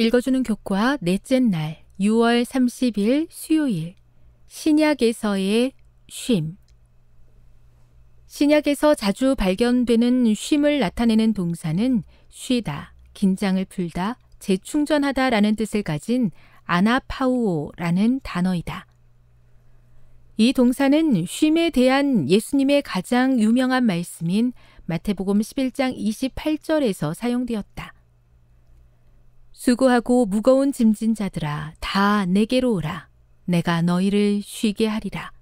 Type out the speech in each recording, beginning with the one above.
읽어주는 교과 넷째 날 6월 30일 수요일 신약에서의 쉼 신약에서 자주 발견되는 쉼을 나타내는 동사는 쉬다, 긴장을 풀다, 재충전하다 라는 뜻을 가진 아나파우오라는 단어이다. 이 동사는 쉼에 대한 예수님의 가장 유명한 말씀인 마태복음 11장 28절에서 사용되었다. 수고하고 무거운 짐진 자들아 다 내게로 오라 내가 너희를 쉬게 하리라.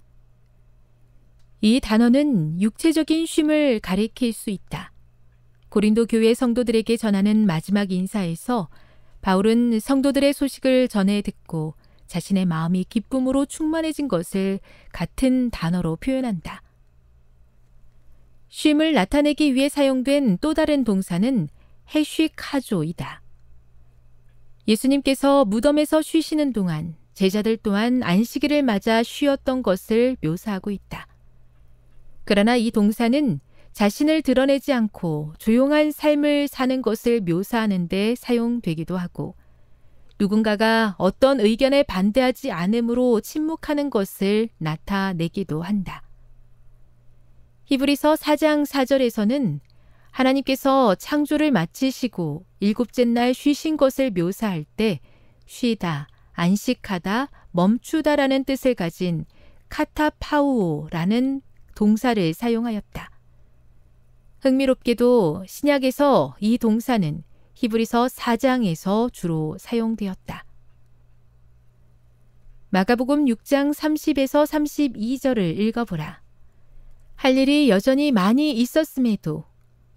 이 단어는 육체적인 쉼을 가리킬 수 있다. 고린도 교회 성도들에게 전하는 마지막 인사에서 바울은 성도들의 소식을 전해 듣고 자신의 마음이 기쁨으로 충만해진 것을 같은 단어로 표현한다. 쉼을 나타내기 위해 사용된 또 다른 동사는 해쉬카조이다. 예수님께서 무덤에서 쉬시는 동안 제자들 또한 안식일을 맞아 쉬었던 것을 묘사하고 있다. 그러나 이 동사는 자신을 드러내지 않고 조용한 삶을 사는 것을 묘사하는데 사용되기도 하고 누군가가 어떤 의견에 반대하지 않으므로 침묵하는 것을 나타내기도 한다. 히브리서 4장 4절에서는 하나님께서 창조를 마치시고 일곱째 날 쉬신 것을 묘사할 때 쉬다, 안식하다, 멈추다라는 뜻을 가진 카타파우오라는 동사를 사용하였다. 흥미롭게도 신약에서 이 동사는 히브리서 4장에서 주로 사용되었다. 마가복음 6장 30에서 32절을 읽어보라. 할 일이 여전히 많이 있었음에도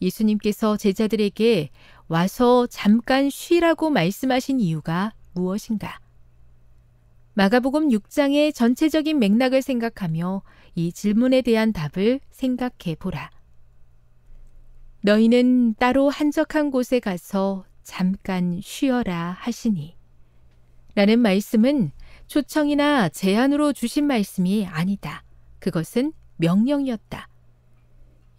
예수님께서 제자들에게 와서 잠깐 쉬라고 말씀하신 이유가 무엇인가? 마가복음 6장의 전체적인 맥락을 생각하며 이 질문에 대한 답을 생각해 보라. 너희는 따로 한적한 곳에 가서 잠깐 쉬어라 하시니. 라는 말씀은 초청이나 제안으로 주신 말씀이 아니다. 그것은 명령이었다.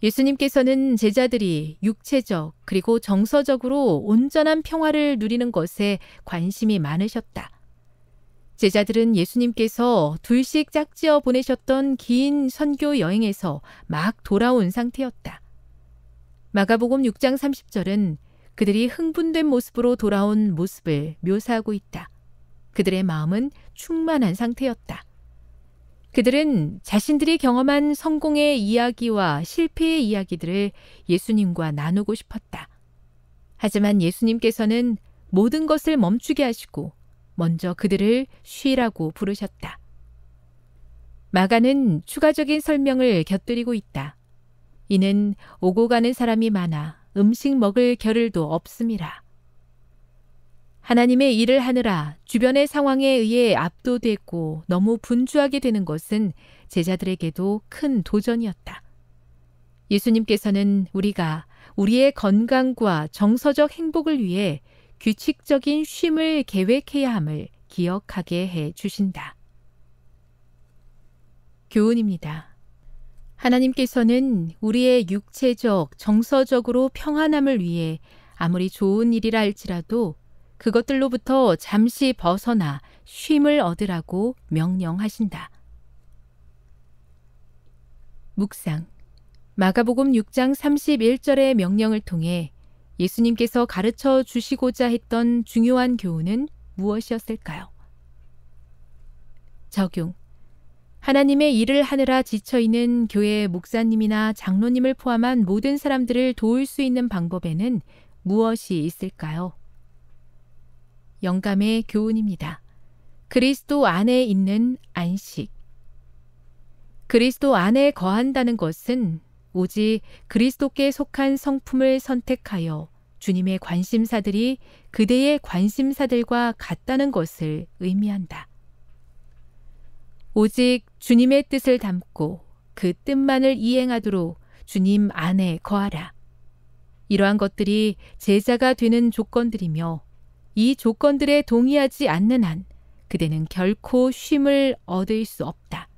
예수님께서는 제자들이 육체적 그리고 정서적으로 온전한 평화를 누리는 것에 관심이 많으셨다. 제자들은 예수님께서 둘씩 짝지어 보내셨던 긴 선교 여행에서 막 돌아온 상태였다. 마가복음 6장 30절은 그들이 흥분된 모습으로 돌아온 모습을 묘사하고 있다. 그들의 마음은 충만한 상태였다. 그들은 자신들이 경험한 성공의 이야기와 실패의 이야기들을 예수님과 나누고 싶었다. 하지만 예수님께서는 모든 것을 멈추게 하시고 먼저 그들을 쉬라고 부르셨다. 마가는 추가적인 설명을 곁들이고 있다. 이는 오고 가는 사람이 많아 음식 먹을 겨를도 없음이라. 하나님의 일을 하느라 주변의 상황에 의해 압도됐고 너무 분주하게 되는 것은 제자들에게도 큰 도전이었다. 예수님께서는 우리가 우리의 건강과 정서적 행복을 위해 규칙적인 쉼을 계획해야 함을 기억하게 해 주신다. 교훈입니다. 하나님께서는 우리의 육체적, 정서적으로 평안함을 위해 아무리 좋은 일이라 할지라도 그것들로부터 잠시 벗어나 쉼을 얻으라고 명령하신다. 묵상. 마가복음 6장 31절의 명령을 통해 예수님께서 가르쳐 주시고자 했던 중요한 교훈은 무엇이었을까요? 적용. 하나님의 일을 하느라 지쳐있는 교회 목사님이나 장로님을 포함한 모든 사람들을 도울 수 있는 방법에는 무엇이 있을까요? 영감의 교훈입니다. 그리스도 안에 있는 안식. 그리스도 안에 거한다는 것은 오직 그리스도께 속한 성품을 선택하여 주님의 관심사들이 그대의 관심사들과 같다는 것을 의미한다. 오직 주님의 뜻을 담고 그 뜻만을 이행하도록 주님 안에 거하라. 이러한 것들이 제자가 되는 조건들이며 이 조건들에 동의하지 않는 한 그대는 결코 쉼을 얻을 수 없다.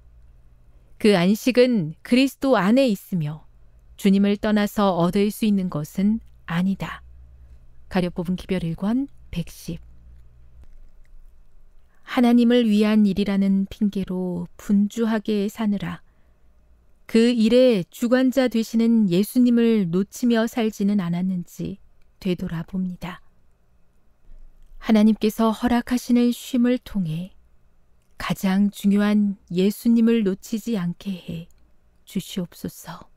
그 안식은 그리스도 안에 있으며 주님을 떠나서 얻을 수 있는 것은 아니다. 가려 뽑은 기별 1권 110 하나님을 위한 일이라는 핑계로 분주하게 사느라 그 일에 주관자 되시는 예수님을 놓치며 살지는 않았는지 되돌아봅니다. 하나님께서 허락하시는 쉼을 통해 가장 중요한 예수님을 놓치지 않게 해 주시옵소서.